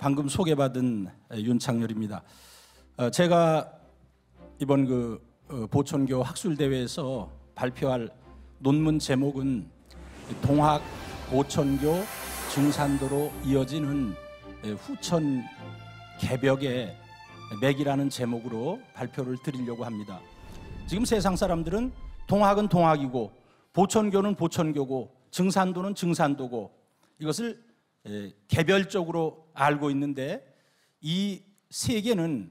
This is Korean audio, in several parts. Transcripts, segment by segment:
방금 소개받은 윤창렬입니다. 어, 제가 이번 그 어, 보천교 학술 대회에서 발표할 논문 제목은 동학 보천교 중산도로 이어지는 후천 개벽의 맥이라는 제목으로 발표를 드리려고 합니다. 지금 세상 사람들은 동학은 동학이고 보천교는 보천교고 증산도는 증산도고 이것을 예, 개별적으로 알고 있는데 이 세계는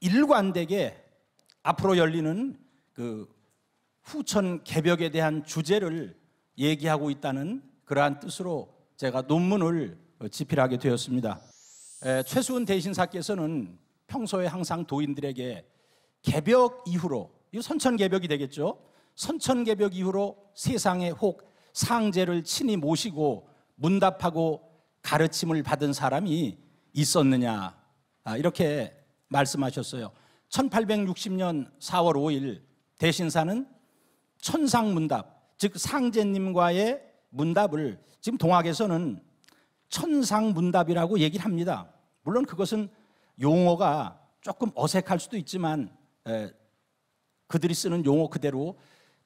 일관되게 앞으로 열리는 그 후천 개벽에 대한 주제를 얘기하고 있다는 그러한 뜻으로 제가 논문을 집필하게 되었습니다. 예, 최수은 대신사께서는 평소에 항상 도인들에게 개벽 이후로 이 선천 개벽이 되겠죠. 선천 개벽 이후로 세상에 혹 상제를 친히 모시고 문답하고 가르침을 받은 사람이 있었느냐 아, 이렇게 말씀하셨어요. 1860년 4월 5일 대신사는 천상문답 즉 상제님과의 문답을 지금 동학에서는 천상문답이라고 얘기를 합니다. 물론 그것은 용어가 조금 어색할 수도 있지만 에, 그들이 쓰는 용어 그대로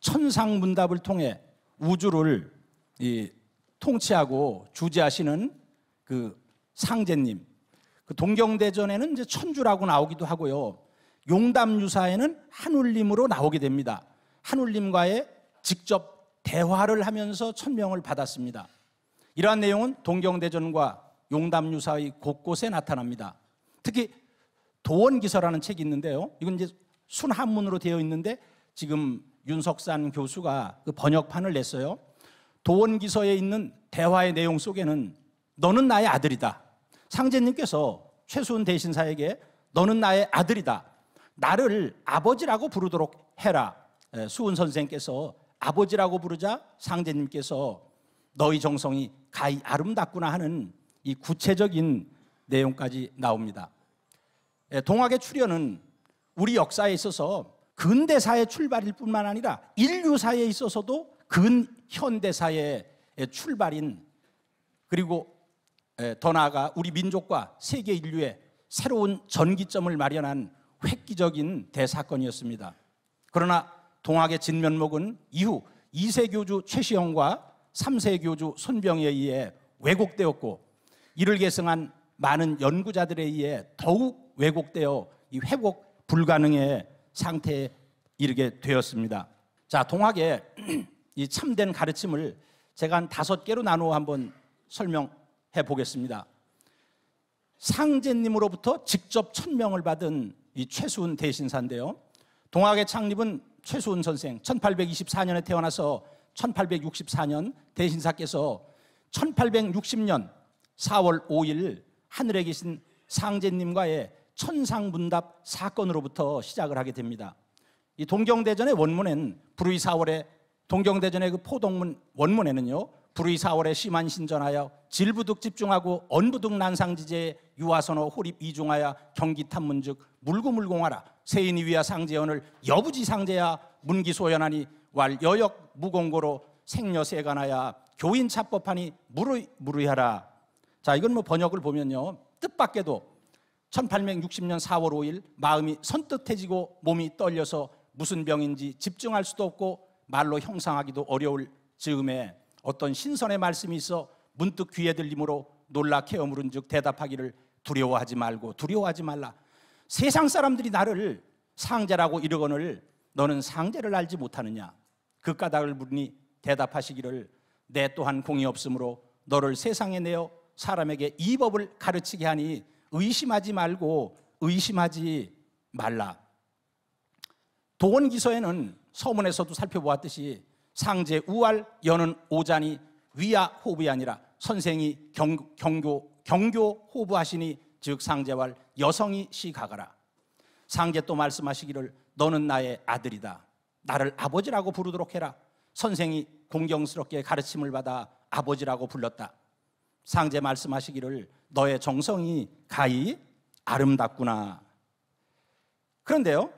천상문답을 통해 우주를 이, 통치하고 주재하시는 그 상제님. 그 동경대전에는 이제 천주라고 나오기도 하고요. 용담유사에는 한울림으로 나오게 됩니다. 한울림과의 직접 대화를 하면서 천명을 받았습니다. 이러한 내용은 동경대전과 용담유사의 곳곳에 나타납니다. 특히 도원기서라는 책이 있는데요. 이건 이제 순한문으로 되어 있는데 지금 윤석산 교수가 그 번역판을 냈어요. 도원기서에 있는 대화의 내용 속에는 너는 나의 아들이다. 상제님께서 최수은 대신사에게 너는 나의 아들이다. 나를 아버지라고 부르도록 해라. 예, 수은 선생께서 아버지라고 부르자 상제님께서 너희 정성이 가히 아름답구나 하는 이 구체적인 내용까지 나옵니다. 예, 동학의 출현은 우리 역사에 있어서 근대사의 출발일 뿐만 아니라 인류사에 있어서도 근현대사의 출발인 그리고 더 나아가 우리 민족과 세계 인류의 새로운 전기점을 마련한 획기적인 대사건이었습니다. 그러나 동학의 진면목은 이후 2세 교주 최시형과 3세 교주 손병에 의해 왜곡되었고 이를 계승한 많은 연구자들에 의해 더욱 왜곡되어 이 회복 불가능의 상태에 이르게 되었습니다. 자, 동학의 이 참된 가르침을 제가 한 다섯 개로 나누어 한번 설명 해 보겠습니다. 상제님으로부터 직접 천명을 받은 이 최수은 대신사인데요. 동학의 창립은 최수은 선생 1824년에 태어나서 1864년 대신사께서 1860년 4월 5일 하늘에 계신 상제님과의 천상문답 사건으로부터 시작을 하게 됩니다. 이 동경대전의 원문엔 불의 4월에 동경대전의 그 포동문 원문에는요. 불의 사월에 심한 신전하여 질부득 집중하고 언부득 난상지제에 유화선호 홀립 이중하여 경기 탐문즉 물고물공하라 세인이 위하 상제언을 여부지 상제야 문기소연하니 왈 여역 무공고로 생여세관하야 교인 차법하니 무르 무르하라 자 이건 뭐 번역을 보면요 뜻밖에도 1860년 4월 5일 마음이 선뜻해지고 몸이 떨려서 무슨 병인지 집중할 수도 없고 말로 형상하기도 어려울 즈음에 어떤 신선의 말씀이 있어 문득 귀에 들림으로 놀라 케어물은즉 대답하기를 두려워하지 말고 두려워하지 말라. 세상 사람들이 나를 상자라고 이르거늘 너는 상자를 알지 못하느냐. 그 까닭을 물으니 대답하시기를 내 또한 공이 없으므로 너를 세상에 내어 사람에게 이 법을 가르치게 하니 의심하지 말고 의심하지 말라. 도원기서에는 서문에서도 살펴보았듯이 상제 우알 여는 오잔이 위아 호부이 아니라 선생이 경, 경교 경교 호부하시니 즉 상제왈 여성이 시가가라 상제 또 말씀하시기를 너는 나의 아들이다 나를 아버지라고 부르도록 해라 선생이 공경스럽게 가르침을 받아 아버지라고 불렀다 상제 말씀하시기를 너의 정성이 가히 아름답구나 그런데요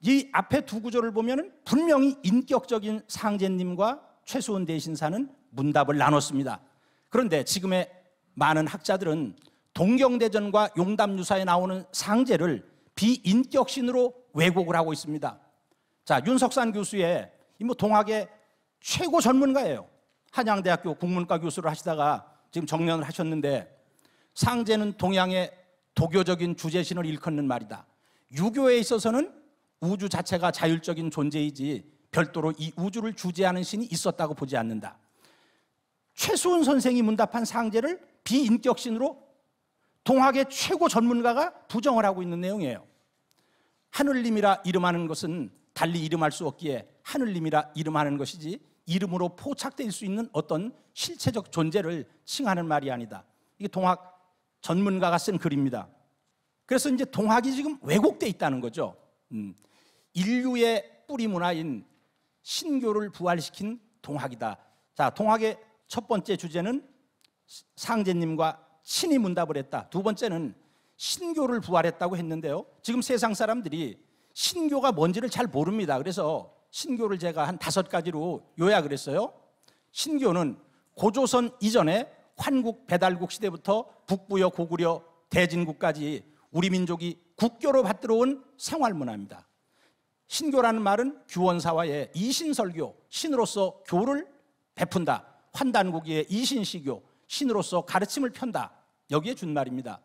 이 앞에 두 구절을 보면 분명히 인격적인 상제님과 최수원 대신사는 문답을 나눴습니다. 그런데 지금의 많은 학자들은 동경대전과 용담유사에 나오는 상제를 비인격신으로 왜곡을 하고 있습니다. 자, 윤석산 교수의 이 뭐 동학의 최고 전문가예요. 한양대학교 국문과 교수를 하시다가 지금 정년을 하셨는데 상제는 동양의 도교적인 주제신을 일컫는 말이다. 유교에 있어서는 우주 자체가 자율적인 존재이지 별도로 이 우주를 주재하는 신이 있었다고 보지 않는다. 최수은 선생이 문답한 상제를 비인격신으로 동학의 최고 전문가가 부정을 하고 있는 내용이에요. 하늘님이라 이름하는 것은 달리 이름할 수 없기에 하늘님이라 이름하는 것이지 이름으로 포착될 수 있는 어떤 실체적 존재를 칭하는 말이 아니다. 이게 동학 전문가가 쓴 글입니다. 그래서 이제 동학이 지금 왜곡돼 있다는 거죠. 음, 인류의 뿌리 문화인 신교를 부활시킨 동학이다. 자, 동학의 첫 번째 주제는 상제님과 친히 문답을 했다. 두 번째는 신교를 부활했다고 했는데요. 지금 세상 사람들이 신교가 뭔지를 잘 모릅니다. 그래서 신교를 제가 한 다섯 가지로 요약을 했어요. 신교는 고조선 이전에 환국 배달국 시대부터 북부여 고구려 대진국까지 우리 민족이 국교로 받들어온 생활 문화입니다. 신교라는 말은 규원사와의 이신설교, 신으로서 교를 베푼다. 환단국기의 이신시교, 신으로서 가르침을 편다. 여기에 준 말입니다.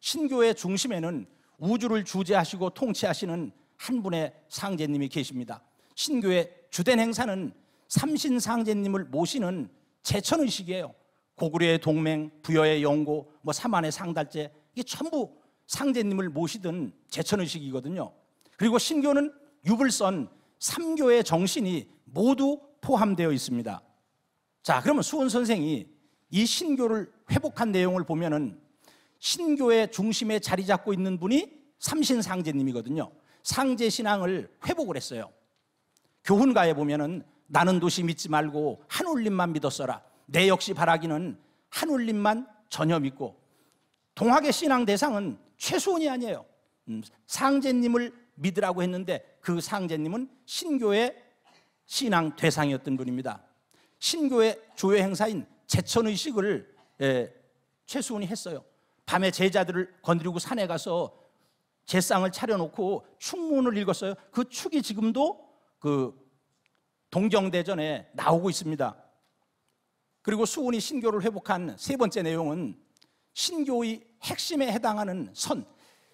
신교의 중심에는 우주를 주재하시고 통치하시는 한 분의 상제님이 계십니다. 신교의 주된 행사는 삼신상제님을 모시는 제천의식이에요. 고구려의 동맹, 부여의 영고, 뭐 사만의 상달제 이게 전부 상제님을 모시던 제천의식이거든요. 그리고 신교는 유불선 3교의 정신이 모두 포함되어 있습니다. 자, 그러면 수훈 선생이 이 신교를 회복한 내용을 보면은 신교의 중심에 자리 잡고 있는 분이 삼신상제님이거든요. 상제 신앙을 회복을 했어요. 교훈가에 보면은 나는 도시 믿지 말고 한 울림만 믿었어라. 내 역시 바라기는 한 울림만 전혀 믿고 동학의 신앙 대상은 최소원이 아니에요. 음, 상제님을 믿으라고 했는데 그 상제님은 신교의 신앙 대상이었던 분입니다. 신교의 조회 행사인 제천 의식을 예, 최수훈이 했어요. 밤에 제자들을 건드리고 산에 가서 제상을 차려놓고 축문을 읽었어요. 그 축이 지금도 그 동경대전에 나오고 있습니다. 그리고 수훈이 신교를 회복한 세 번째 내용은 신교의 핵심에 해당하는 선,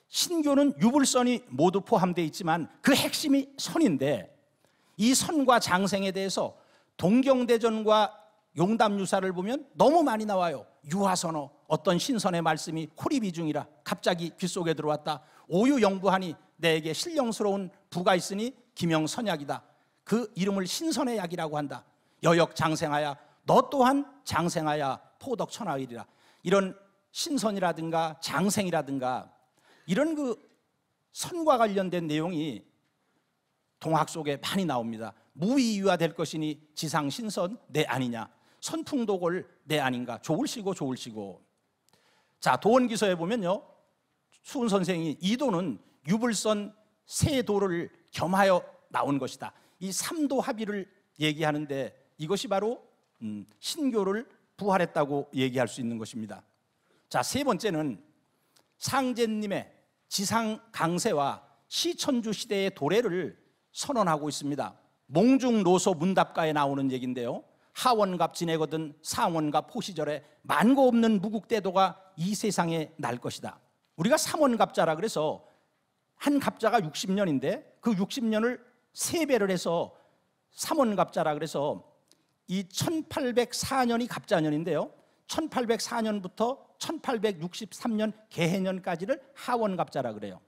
신교는 유불선이 모두 포함되어 있지만 그 핵심이 선인데 이 선과 장생에 대해서 동경대전과 용담유사를 보면 너무 많이 나와요. 유화선어 어떤 신선의 말씀이 호리비중이라 갑자기 귓속에 들어왔다. 오유영부하니 내게 신령스러운 부가 있으니 김영선약이다. 그 이름을 신선의 약이라고 한다. 여역 장생하야 너 또한 장생하야 포덕천하일이라 이런 신선이라든가 장생이라든가 이런 그 선과 관련된 내용이 동학 속에 많이 나옵니다. 무위유화될 것이니 지상신선 내 아니냐. 선풍독을 내 아닌가. 좋을시고 좋을시고. 자, 도원기서에 보면요. 수훈 선생이 이 도는 유불선 세 도를 겸하여 나온 것이다. 이 삼도 합의를 얘기하는데 이것이 바로 음, 신교를 부활했다고 얘기할 수 있는 것입니다. 자, 세 번째는 상제님의 지상 강세와 시천주 시대의 도래를 선언하고 있습니다. 몽중로소 문답가에 나오는 얘기인데요. 하원갑 지내거든 상원갑 포시절에 만고 없는 무국대도가 이 세상에 날 것이다. 우리가 삼원갑자라 그래서 한 갑자가 60년인데 그 60년을 세배를 해서 삼원갑자라 그래서 이 1804년이 갑자년인데요. 1804년부터 1863년 개해년까지를 하원갑자라 그래요.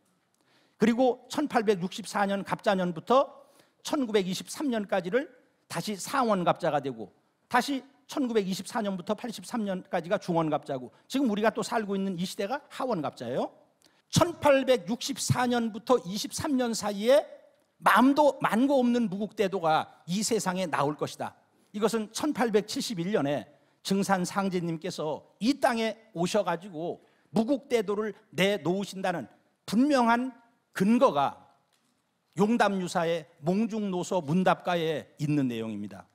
그리고 1864년 갑자년부터 1923년까지를 다시 상원갑자가 되고 다시 1924년부터 83년까지가 중원갑자고 지금 우리가 또 살고 있는 이 시대가 하원갑자예요. 1864년부터 23년 사이에 마음도 만고 없는 무국대도가 이 세상에 나올 것이다. 이것은 1871년에 증산 상제님께서 이 땅에 오셔가지고 무국대도를 내놓으신다는 분명한 근거가 용담유사의 몽중노소 문답가에 있는 내용입니다.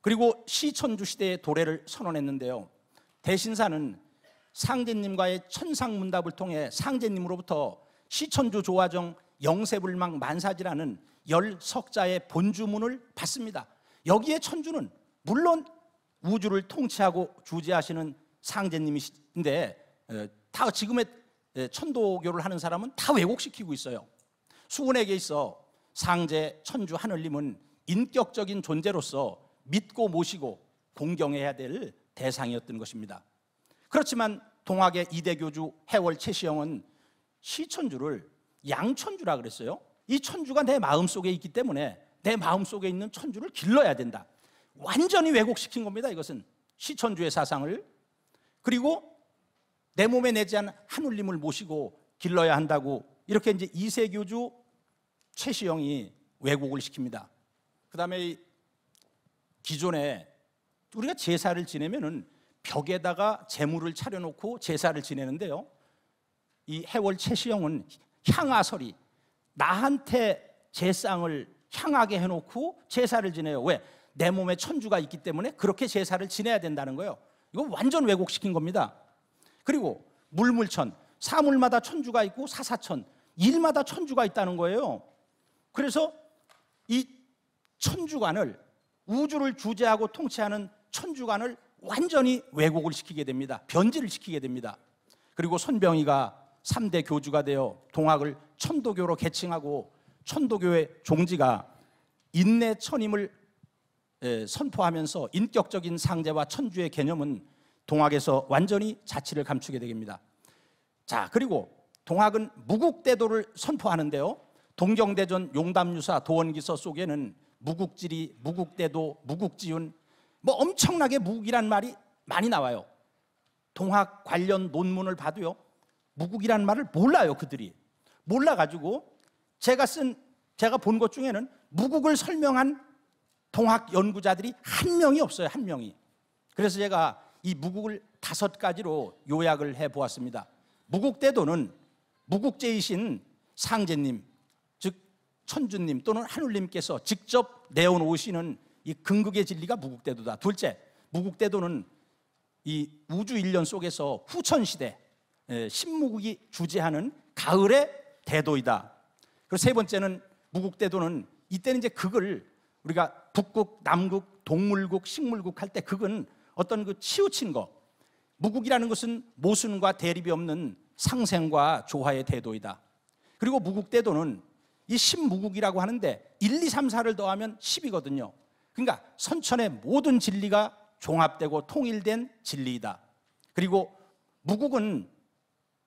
그리고 시천주 시대의 도래를 선언했는데요. 대신사는 상제님과의 천상문답을 통해 상제님으로부터 시천주 조화정 영세불망 만사지라는 열 석자의 본주문을 받습니다. 여기에 천주는 물론 우주를 통치하고 주재하시는 상제님이신데 다 지금의 천도교를 하는 사람은 다 왜곡시키고 있어요. 수군에게 있어 상제 천주 하늘님은 인격적인 존재로서 믿고 모시고 공경해야 될 대상이었던 것입니다. 그렇지만 동학의 이대교주 해월 최시영은 시천주를 양천주라 그랬어요. 이 천주가 내 마음속에 있기 때문에 내 마음속에 있는 천주를 길러야 된다. 완전히 왜곡시킨 겁니다. 이것은 시천주의 사상을 그리고 내 몸에 내지 않은 한 울림을 모시고 길러야 한다고 이렇게 이제 이세교주 최시영이 왜곡을 시킵니다. 그다음에 기존에 우리가 제사를 지내면은 벽에다가 재물을 차려놓고 제사를 지내는데요. 이 해월 최시영은 향하설이 나한테 제상을 향하게 해놓고 제사를 지내요. 왜? 내 몸에 천주가 있기 때문에 그렇게 제사를 지내야 된다는 거예요. 이거 완전 왜곡시킨 겁니다. 그리고 물물천, 사물마다 천주가 있고 사사천, 일마다 천주가 있다는 거예요. 그래서 이 천주관을 우주를 주제하고 통치하는 천주관을 완전히 왜곡을 시키게 됩니다. 변질을 시키게 됩니다. 그리고 손병이가 3대 교주가 되어 동학을 천도교로 계칭하고 천도교의 종지가 인내 천임을 선포하면서 인격적인 상제와 천주의 개념은 동학에서 완전히 자치를 감추게 됩니다. 자, 그리고 동학은 무국대도를 선포하는데요. 동경대전 용담유사 도원기서 속에는 무국지리, 무국대도, 무국지운뭐 엄청나게 무국이란 말이 많이 나와요. 동학 관련 논문을 봐도요. 무국이란 말을 몰라요, 그들이. 몰라 가지고 제가 쓴 제가 본 것 중에는 무국을 설명한 동학 연구자들이 한 명이 없어요. 한 명이. 그래서 제가 이 무국을 다섯 가지로 요약을 해 보았습니다. 무국 대도는 무국제이신 상제님, 즉 천주님 또는 하늘님께서 직접 내어놓으시는 이 근극의 진리가 무국대도다. 둘째, 무국대도는 이 우주 일년 속에서 후천시대 예, 신무국이 주재하는 가을의 대도이다. 그리고 세 번째는 무국대도는 이때는 이제 극을 우리가 북극, 남극, 동물국, 식물국 할 때 극은 어떤 그 치우친 거 무국이라는 것은 모순과 대립이 없는 상생과 조화의 대도이다. 그리고 무국대도는 이 신무국이라고 하는데 1, 2, 3, 4를 더하면 10이거든요. 그러니까 선천의 모든 진리가 종합되고 통일된 진리이다. 그리고 무국은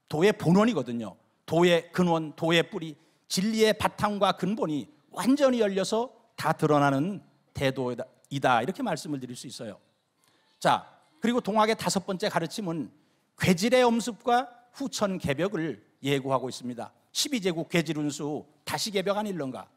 도의 본원이거든요. 도의 근원, 도의 뿌리 진리의 바탕과 근본이 완전히 열려서 다 드러나는 태도이다. 이렇게 말씀을 드릴 수 있어요. 자, 그리고 동학의 다섯 번째 가르침은 괴질의 엄습과 후천 개벽을 예고하고 있습니다. 12제국 괴질운수 다시 개벽한 일런가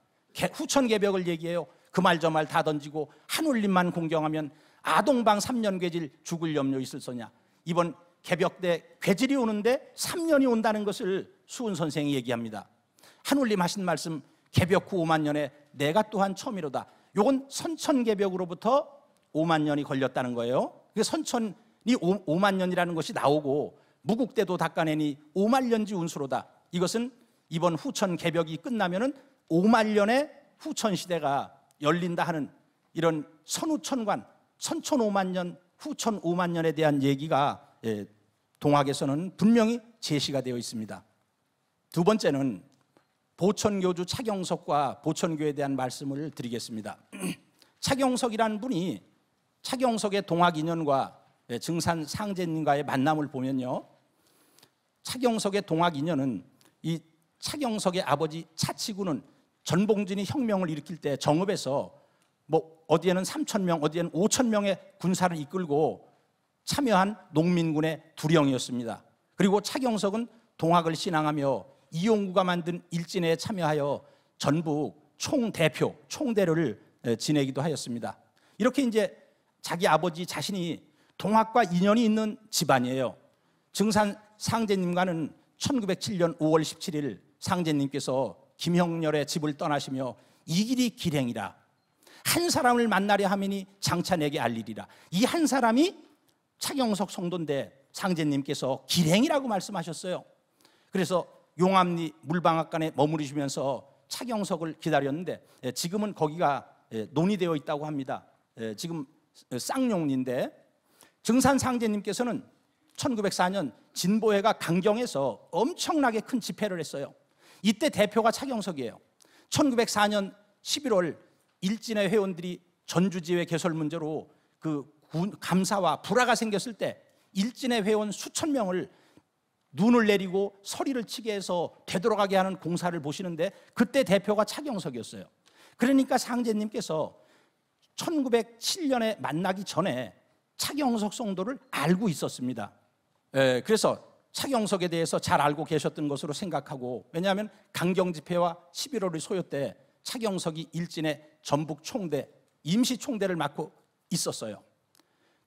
후천 개벽을 얘기해요. 그 말 저 말 다 던지고 한 울림만 공경하면 아동방 3년 괴질 죽을 염려 있을 소냐. 이번 개벽 때 괴질이 오는데 3년이 온다는 것을 수은 선생이 얘기합니다. 하늘님 하신 말씀 개벽 후 5만 년에 내가 또한 처음이로다. 요건 선천 개벽으로부터 5만 년이 걸렸다는 거예요. 그 선천이 5, 만 년이라는 것이 나오고 무국 때도 닦아내니 5만 년지 운수로다. 이것은 이번 후천 개벽이 끝나면은 5만 년의 후천 시대가 열린다 하는 이런 선후천관 선천 5만 년 후천 5만 년에 대한 얘기가 예, 동학에서는 분명히 제시가 되어 있습니다. 두 번째는 보천교주 차경석과 보천교에 대한 말씀을 드리겠습니다. 차경석이라는 분이 차경석의 동학 인연과 예, 증산 상제님과의 만남을 보면요. 차경석의 동학 인연은 이 차경석의 아버지 차치구는 전봉준이 혁명을 일으킬 때 정읍에서 뭐 어디에는 3천 명, 어디에는 5천 명의 군사를 이끌고 참여한 농민군의 두령이었습니다. 그리고 차경석은 동학을 신앙하며 이용구가 만든 일진에 참여하여 전북 총대표, 총대로를 지내기도 하였습니다. 이렇게 이제 자기 아버지 자신이 동학과 인연이 있는 집안이에요. 증산 상제님과는 1907년 5월 17일 상제님께서 김형렬의 집을 떠나시며 이 길이 길행이라 한 사람을 만나려 하면이 장찬에게 알리리라 이 한 사람이 차경석 성도인데 상제님께서 길행이라고 말씀하셨어요. 그래서 용암리 물방앗간에 머무르시면서 차경석을 기다렸는데 예, 지금은 거기가 예, 논의되어 있다고 합니다. 예, 지금 쌍용리인데 증산 상제님께서는 1904년 진보회가 강경에서 엄청나게 큰 집회를 했어요. 이때 대표가 차경석이에요. 1904년 11월 일진의 회원들이 전주지회 개설 문제로 그 감사와 불화가 생겼을 때 일진의 회원 수천 명을 눈을 내리고 서리를 치게 해서 되돌아가게 하는 공사를 보시는데 그때 대표가 차경석이었어요. 그러니까 상제님께서 1907년에 만나기 전에 차경석 성도를 알고 있었습니다. 예, 그래서 차경석에 대해서 잘 알고 계셨던 것으로 생각하고 왜냐하면 강경 집회와 11월의 소요 때 차경석이 일진의 전북 총대 임시 총대를 맡고 있었어요.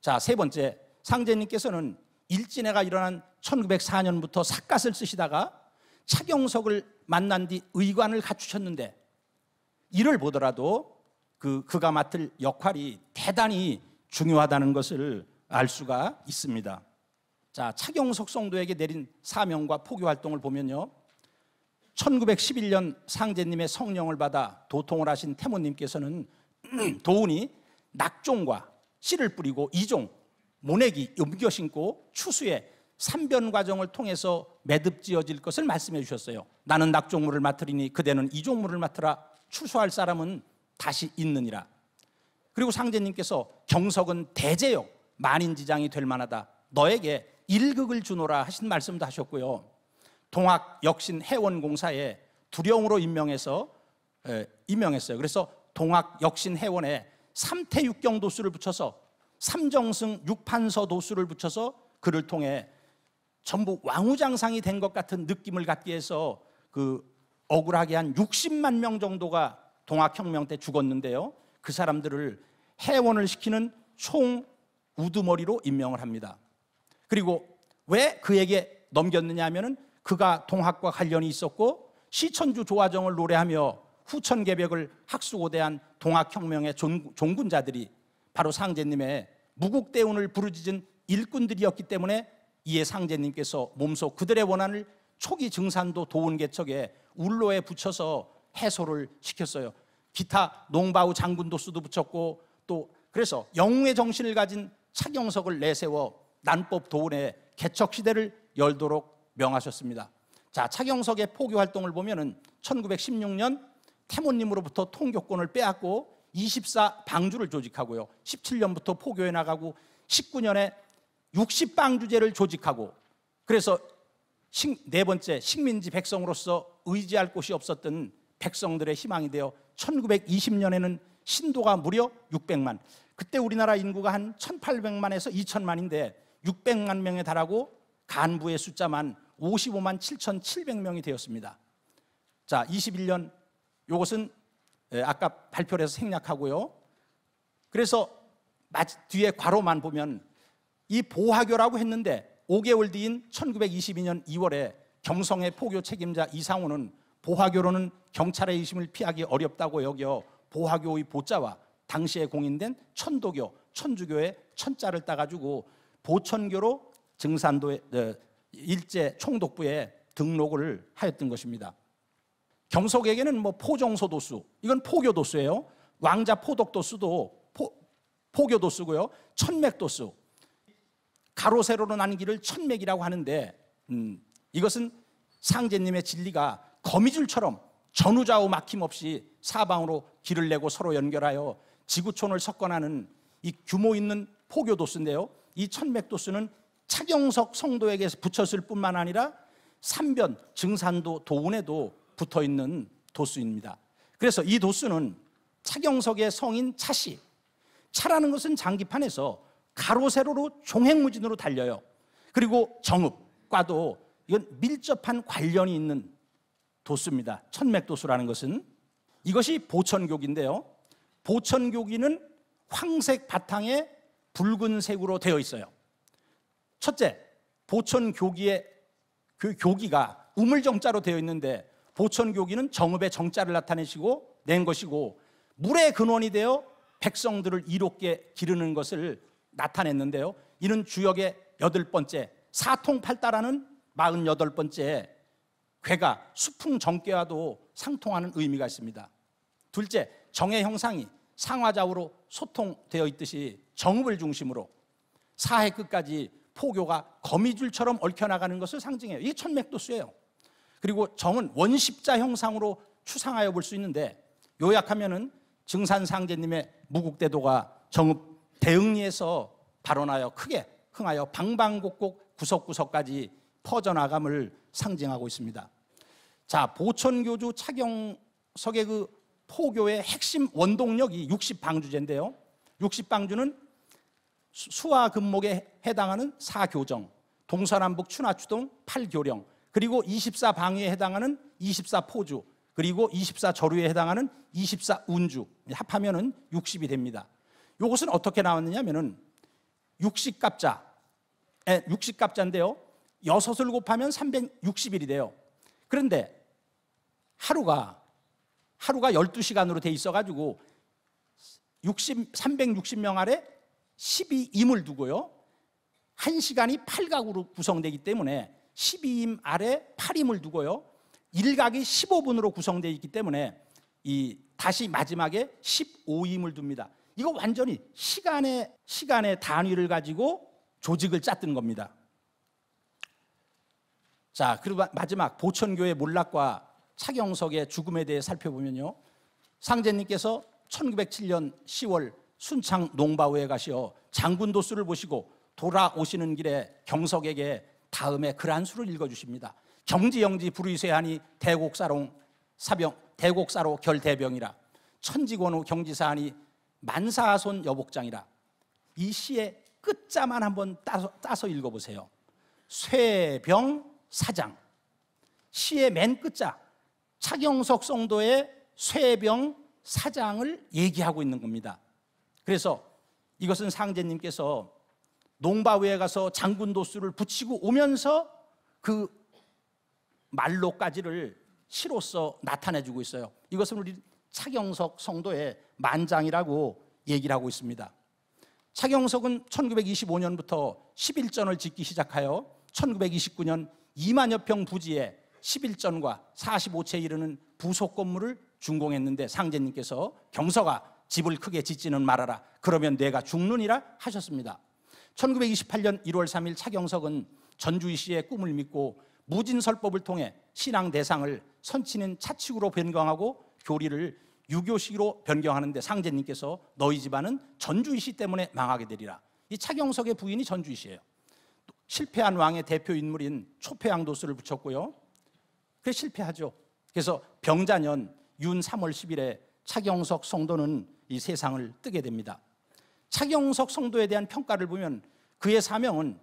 자, 세 번째 상제님께서는 일진회가 일어난 1904년부터 삿갓을 쓰시다가 차경석을 만난 뒤 의관을 갖추셨는데 이를 보더라도 그 그가 맡을 역할이 대단히 중요하다는 것을 알 수가 있습니다. 자, 차경석 성도에게 내린 사명과 포교 활동을 보면요. 1911년 상제님의 성령을 받아 도통을 하신 태모님께서는 도운이 낙종과 씨를 뿌리고 이종 모내기, 염겨 신고 추수에 삼변 과정을 통해서 매듭지어질 것을 말씀해 주셨어요. 나는 낙종물을 맡으리니 그대는 이종물을 맡으라. 추수할 사람은 다시 있느니라. 그리고 상제님께서 경석은 대제요 만인지장이 될 만하다. 너에게 일극을 주노라 하신 말씀도 하셨고요. 동학 역신 해원공사에 두령으로 임명해서 에, 임명했어요. 그래서 동학 역신 해원에 삼태육경 도수를 붙여서 삼정승 육판서 도수를 붙여서 그를 통해 전부 왕우장상이 된 것 같은 느낌을 갖게 해서 그 억울하게 한 60만 명 정도가 동학혁명 때 죽었는데요. 그 사람들을 해원을 시키는 총 우두머리로 임명을 합니다. 그리고 왜 그에게 넘겼느냐 하면은 그가 동학과 관련이 있었고 시천주 조화정을 노래하며 후천개벽을 학수고대한 동학혁명의 종, 군자들이 바로 상제님의 무국대운을 부르짖은 일꾼들이었기 때문에 이에 상제님께서 몸소 그들의 원한을 초기 증산도 도운 개척에 울로에 붙여서 해소를 시켰어요. 기타 농바우 장군 도수도 붙였고 또 그래서 영웅의 정신을 가진 차경석을 내세워 난법 도운의 개척 시대를 열도록 명하셨습니다. 자, 차경석의 포교 활동을 보면은 1916년 태모님으로부터 통교권을 빼앗고 24 방주를 조직하고요. 17년부터 포교에 나가고 19년에 60 방주제를 조직하고 그래서 네 번째 식민지 백성으로서 의지할 곳이 없었던 백성들의 희망이 되어 1920년에는 신도가 무려 600만. 그때 우리나라 인구가 한 1800만에서 2000만인데 600만 명에 달하고 간부의 숫자만 55만 7700명이 되었습니다. 자, 21년 이것은 예, 아까 발표를 해서 생략하고요. 그래서 뒤에 괄호만 보면 이 보화교라고 했는데 5개월 뒤인 1922년 2월에 경성의 포교 책임자 이상호는 보화교로는 경찰의 의심을 피하기 어렵다고 여겨 보화교의 보자와 당시에 공인된 천도교, 천주교의 천자를 따가지고 보천교로 증산도의 어, 일제 총독부에 등록을 하였던 것입니다. 경석에게는 뭐 포종소도수, 이건 포교도수예요. 왕자 포독도수도 포, 포교도수고요. 천맥도수, 가로 세로로 나는 길을 천맥이라고 하는데 음, 이것은 상제님의 진리가 거미줄처럼 전우좌우 막힘 없이 사방으로 길을 내고 서로 연결하여 지구촌을 석권하는 이 규모 있는 포교도수인데요. 이 천맥도수는 차경석 성도에게 붙였을 뿐만 아니라 삼변, 증산도, 도운에도 붙어 있는 도수입니다. 그래서 이 도수는 차경석의 성인 차시. 차라는 것은 장기판에서 가로 세로로 종횡무진으로 달려요. 그리고 정읍과도 이건 밀접한 관련이 있는 도수입니다. 천맥도수라는 것은 이것이 보천교기인데요. 보천교기는 황색 바탕에 붉은색으로 되어 있어요. 첫째, 보천교기의 그 교기가 우물정자로 되어 있는데 보천교기는 정읍의 정자를 나타내시고 낸 것이고 물의 근원이 되어 백성들을 이롭게 기르는 것을 나타냈는데요. 이는 주역의 여덟 번째 사통팔다라는 마흔여덟 번째 괴가 수풍정괴와도 상통하는 의미가 있습니다. 둘째, 정의 형상이 상화좌우로 소통되어 있듯이 정읍을 중심으로 사해 끝까지 포교가 거미줄처럼 얽혀나가는 것을 상징해요. 이게 천맥도수예요. 그리고 정은 원십자 형상으로 추상하여 볼 수 있는데 요약하면은 증산상제님의 무국대도가 정읍 대응리에서 발원하여 크게 흥하여 방방곡곡 구석구석까지 퍼져나감을 상징하고 있습니다. 자, 보천교주 차경석의 그 포교의 핵심 원동력이 60방주제인데요. 60방주는 수화 금목에 해당하는 사교정, 동서남북 추나추동, 팔교령, 그리고 24방위에 해당하는 24포주, 그리고 24절우에 해당하는 24운주, 합하면 60이 됩니다. 이것은 어떻게 나왔느냐면 60갑자, 60갑자인데요. 예, 6을 곱하면 360일이 돼요. 그런데 하루가 하루가 12시간으로 돼 있어 가지고 60 360명 아래 12임을 두고요. 1시간이 8각으로 구성되기 때문에 12임 아래 8임을 두고요. 일각이 15분으로 구성되어 있기 때문에 이 다시 마지막에 15임을 둡니다. 이거 완전히 시간의 시간의 단위를 가지고 조직을 짰던 겁니다. 자, 그리고 마지막 보천교의 몰락과 차경석의 죽음에 대해 살펴보면요. 상제님께서 1907년 10월 순창 농바우에 가시어 장군 도수를 보시고 돌아오시는 길에 경석에게 다음에 그러한 수를 읽어주십니다. 정지영지 불의쇠하니 대곡사롱 사병 대곡사로 결대병이라 천지권후 경지사하니 만사손 여복장이라 이 시의 끝자만 한번 따서, 따서 읽어보세요. 쇠병 사장 시의 맨 끝자 차경석 성도의 쇠병 사장을 얘기하고 있는 겁니다. 그래서 이것은 상제님께서 농바위에 가서 장군 도수를 붙이고 오면서 그 말로까지를 시로써 나타내주고 있어요. 이것은 우리 차경석 성도의 만장이라고 얘기를 하고 있습니다. 차경석은 1925년부터 11전을 짓기 시작하여 1929년 2만여 평 부지에 11전과 45채 이르는 부속 건물을 준공했는데 상제님께서 경서가 집을 크게 짓지는 말아라. 그러면 내가 죽는이라 하셨습니다. 1928년 1월 3일 차경석은 전주희 씨의 꿈을 믿고 무진설법을 통해 신앙 대상을 선치는 차칙으로 변경하고 교리를 유교식으로 변경하는데 상제님께서 너희 집안은 전주희 씨 때문에 망하게 되리라. 이 차경석의 부인이 전주희 씨예요. 실패한 왕의 대표 인물인 초패양도수를 붙였고요. 그래 실패하죠. 그래서 병자년 윤 3월 10일에 차경석 성도는 이 세상을 뜨게 됩니다. 차경석 성도에 대한 평가를 보면 그의 사명은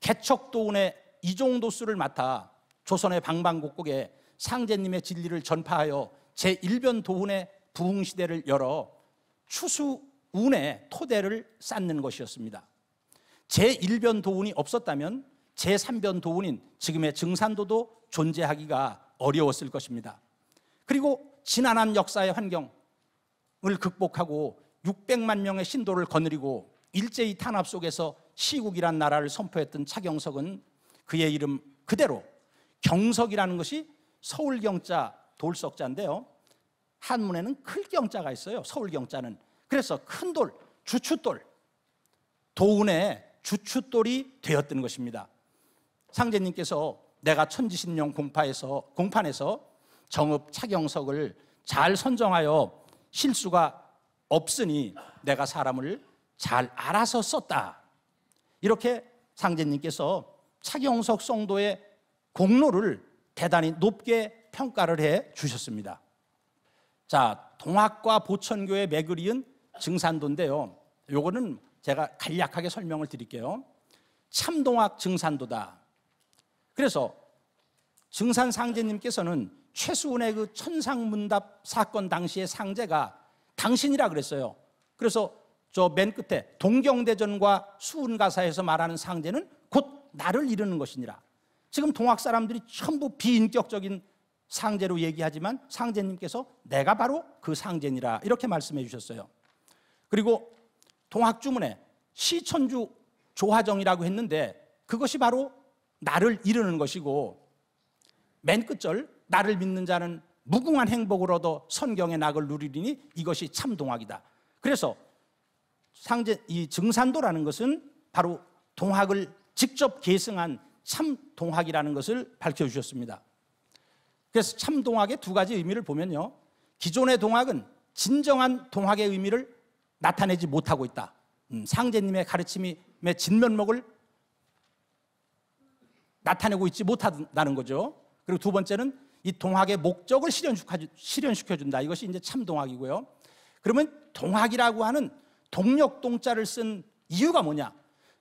개척도운의 이정도수를 맡아 조선의 방방곡곡에 상제님의 진리를 전파하여 제1변 도운의 부흥시대를 열어 추수운의 토대를 쌓는 것이었습니다. 제1변 도운이 없었다면 제3변 도운인 지금의 증산도도 존재하기가 어려웠을 것입니다. 그리고 지난한 역사의 환경을 극복하고 600만 명의 신도를 거느리고 일제히 탄압 속에서 시국이란 나라를 선포했던 차경석은 그의 이름 그대로 경석이라는 것이 서울경자 돌석자인데요. 한문에는 클경자가 있어요. 서울경자는. 그래서 큰 돌, 주춧돌, 도운의 주춧돌이 되었던 것입니다. 상제님께서 내가 천지신령 공파에서, 공판에서 정읍 차경석을 잘 선정하여 실수가 없으니 내가 사람을 잘 알아서 썼다. 이렇게 상제님께서 차경석 성도의 공로를 대단히 높게 평가를 해 주셨습니다. 자, 동학과 보천교의 매그리은 증산도인데요. 요거는 제가 간략하게 설명을 드릴게요. 참동학 증산도다. 그래서 증산 상제님께서는 최수은의 그 천상문답 사건 당시의 상제가 당신이라 그랬어요. 그래서 저 맨 끝에 동경대전과 수은가사에서 말하는 상대는 곧 나를 이르는 것이니라. 지금 동학 사람들이 전부 비인격적인 상제로 얘기하지만 상제님께서 내가 바로 그 상제니라 이렇게 말씀해 주셨어요. 그리고 동학 주문에 시천주 조화정이라고 했는데 그것이 바로 나를 이르는 것이고 맨 끝절 나를 믿는 자는 무궁한 행복으로도 선경의 낙을 누리리니 이것이 참동학이다. 그래서 상제 이 증산도라는 것은 바로 동학을 직접 계승한 참동학이라는 것을 밝혀 주셨습니다. 그래서 참동학의 두 가지 의미를 보면요. 기존의 동학은 진정한 동학의 의미를 나타내지 못하고 있다. 음, 상제님의 가르침의 진면목을 나타내고 있지 못하다는 거죠. 그리고 두 번째는 이 동학의 목적을 실현시켜 준다. 이것이 이제 참 동학이고요. 그러면 동학이라고 하는 동력 동자를 쓴 이유가 뭐냐?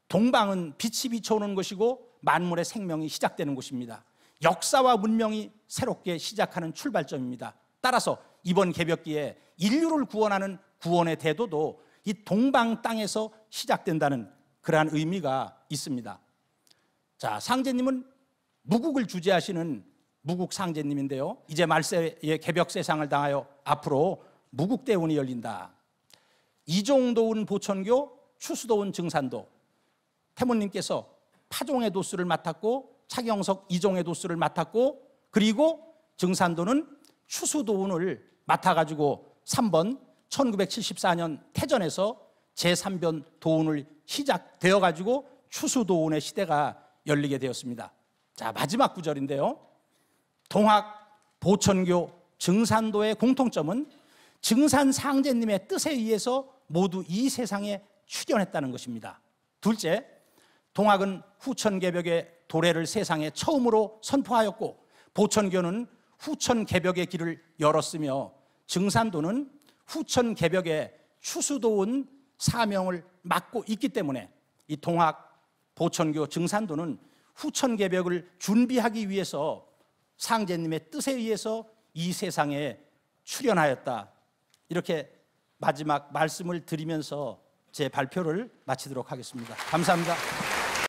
동방은 빛이 비춰오는 것이고 만물의 생명이 시작되는 곳입니다. 역사와 문명이 새롭게 시작하는 출발점입니다. 따라서 이번 개벽기에 인류를 구원하는 구원의 대도도 이 동방 땅에서 시작된다는 그러한 의미가 있습니다. 자, 상제님은 무국을 주재하시는 무국상제님인데요. 이제 말세의 개벽 세상을 당하여 앞으로 무국대운이 열린다. 이종도운 보천교, 추수도운 증산도. 태모님께서 파종의 도수를 맡았고 차경석 이종의 도수를 맡았고 그리고 증산도는 추수도운을 맡아가지고 3번 1974년 태전에서 제3변 도운을 시작되어가지고 추수도운의 시대가 열리게 되었습니다. 자 마지막 구절인데요. 동학, 보천교, 증산도의 공통점은 증산 상제님의 뜻에 의해서 모두 이 세상에 출현했다는 것입니다. 둘째, 동학은 후천개벽의 도래를 세상에 처음으로 선포하였고 보천교는 후천개벽의 길을 열었으며 증산도는 후천개벽의 추수도운 사명을 맡고 있기 때문에 이 동학, 보천교, 증산도는 후천개벽을 준비하기 위해서 상제님의 뜻에 의해서 이 세상에 출연하였다. 이렇게 마지막 말씀을 드리면서 제 발표를 마치도록 하겠습니다. 감사합니다.